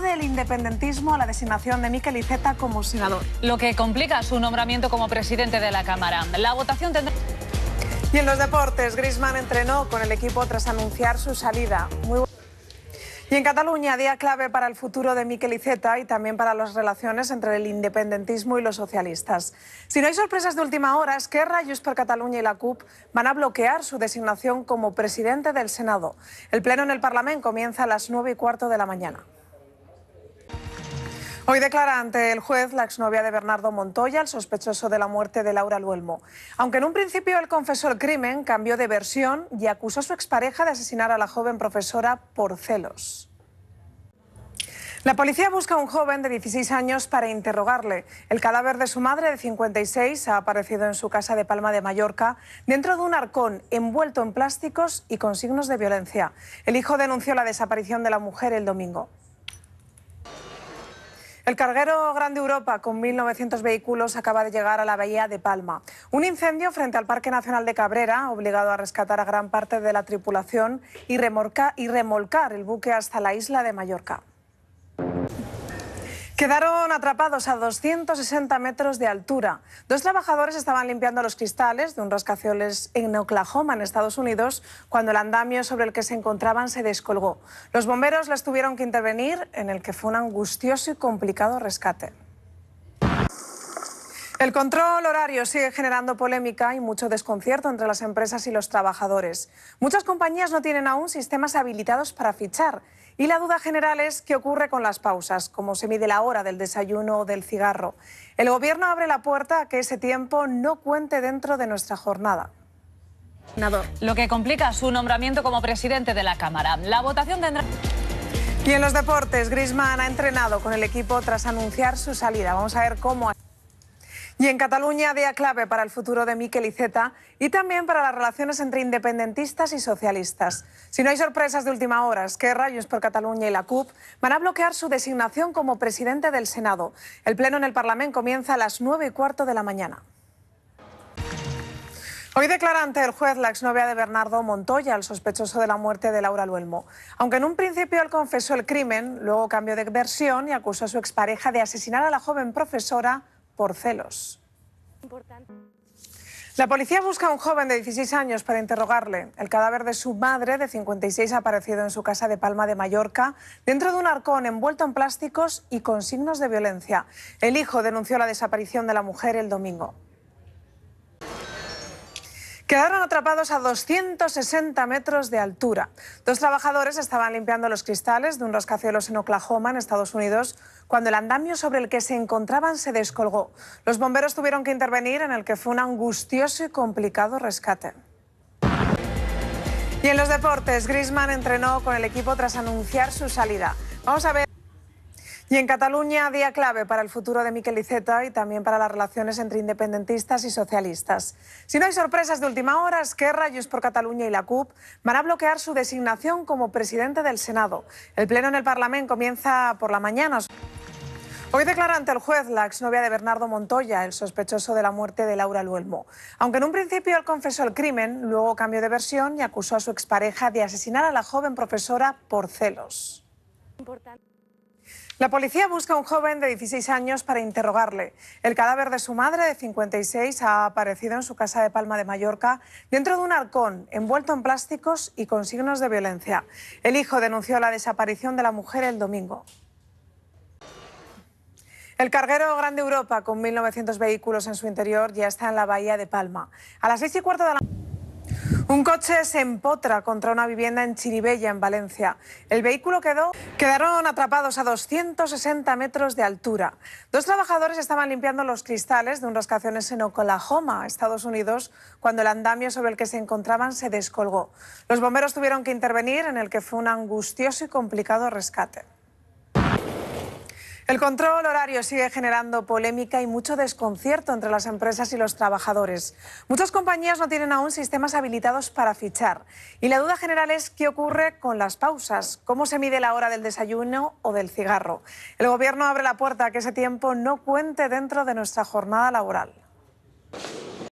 del independentismo a la designación de Miquel Iceta como senador. Lo que complica su nombramiento como presidente de la Cámara. La votación tendrá... Y en los deportes, Griezmann entrenó con el equipo tras anunciar su salida. Muy... Y en Cataluña, día clave para el futuro de Miquel Iceta y también para las relaciones entre el independentismo y los socialistas. Si no hay sorpresas de última hora, Esquerra, Junts per Cataluña y la CUP van a bloquear su designación como presidente del Senado. El pleno en el Parlamento comienza a las nueve y cuarto de la mañana. Hoy declara ante el juez la exnovia de Bernardo Montoya, el sospechoso de la muerte de Laura Luelmo. Aunque en un principio él confesó el crimen, cambió de versión y acusó a su expareja de asesinar a la joven profesora por celos. La policía busca a un joven de 16 años para interrogarle. El cadáver de su madre de 56 ha aparecido en su casa de Palma de Mallorca, dentro de un arcón envuelto en plásticos y con signos de violencia. El hijo denunció la desaparición de la mujer el domingo. El carguero Grande Europa, con 1.900 vehículos, acaba de llegar a la bahía de Palma. Un incendio frente al Parque Nacional de Cabrera ha obligado a rescatar a gran parte de la tripulación y, y remolcar el buque hasta la isla de Mallorca. Quedaron atrapados a 260 metros de altura. Dos trabajadores estaban limpiando los cristales de un rascacielos en Oklahoma, en Estados Unidos, cuando el andamio sobre el que se encontraban se descolgó. Los bomberos les tuvieron que intervenir, en el que fue un angustioso y complicado rescate. El control horario sigue generando polémica y mucho desconcierto entre las empresas y los trabajadores. Muchas compañías no tienen aún sistemas habilitados para fichar. Y la duda general es qué ocurre con las pausas, cómo se mide la hora del desayuno o del cigarro. El Gobierno abre la puerta a que ese tiempo no cuente dentro de nuestra jornada. Lo que complica su nombramiento como presidente de la Cámara. La votación tendrá... Y en los deportes, Grisman ha entrenado con el equipo tras anunciar su salida. Vamos a ver cómo y en Cataluña, día clave para el futuro de Miquel Iceta y también para las relaciones entre independentistas y socialistas. Si no hay sorpresas de última hora, que rayos por Cataluña y la CUP van a bloquear su designación como presidente del Senado. El pleno en el Parlamento comienza a las nueve y cuarto de la mañana. Hoy declara ante el juez la exnovia de Bernardo Montoya, el sospechoso de la muerte de Laura Luelmo. Aunque en un principio él confesó el crimen, luego cambió de versión y acusó a su expareja de asesinar a la joven profesora por celos. La policía busca a un joven de 16 años para interrogarle. El cadáver de su madre, de 56, ha aparecido en su casa de Palma de Mallorca, dentro de un arcón envuelto en plásticos y con signos de violencia. El hijo denunció la desaparición de la mujer el domingo. Quedaron atrapados a 260 metros de altura. Dos trabajadores estaban limpiando los cristales de un rascacielos en Oklahoma, en Estados Unidos, cuando el andamio sobre el que se encontraban se descolgó. Los bomberos tuvieron que intervenir en el que fue un angustioso y complicado rescate. Y en los deportes, Grisman entrenó con el equipo tras anunciar su salida. Vamos a ver. Y en Cataluña, día clave para el futuro de Miquel Iceta y también para las relaciones entre independentistas y socialistas. Si no hay sorpresas de última hora, Esquerra, rayos por Cataluña y la CUP van a bloquear su designación como presidente del Senado. El pleno en el Parlamento comienza por la mañana. Hoy declara ante el juez la exnovia de Bernardo Montoya, el sospechoso de la muerte de Laura Luelmo. Aunque en un principio él confesó el crimen, luego cambió de versión y acusó a su expareja de asesinar a la joven profesora por celos. La policía busca a un joven de 16 años para interrogarle. El cadáver de su madre, de 56, ha aparecido en su casa de Palma de Mallorca, dentro de un arcón, envuelto en plásticos y con signos de violencia. El hijo denunció la desaparición de la mujer el domingo. El carguero Grande Europa, con 1.900 vehículos en su interior, ya está en la bahía de Palma. A las seis y cuarto de la un coche se empotra contra una vivienda en Chiribella, en Valencia. El vehículo quedó. Quedaron atrapados a 260 metros de altura. Dos trabajadores estaban limpiando los cristales de un rascaciones en Oklahoma, Estados Unidos, cuando el andamio sobre el que se encontraban se descolgó. Los bomberos tuvieron que intervenir, en el que fue un angustioso y complicado rescate. El control horario sigue generando polémica y mucho desconcierto entre las empresas y los trabajadores. Muchas compañías no tienen aún sistemas habilitados para fichar. Y la duda general es qué ocurre con las pausas, cómo se mide la hora del desayuno o del cigarro. El Gobierno abre la puerta a que ese tiempo no cuente dentro de nuestra jornada laboral.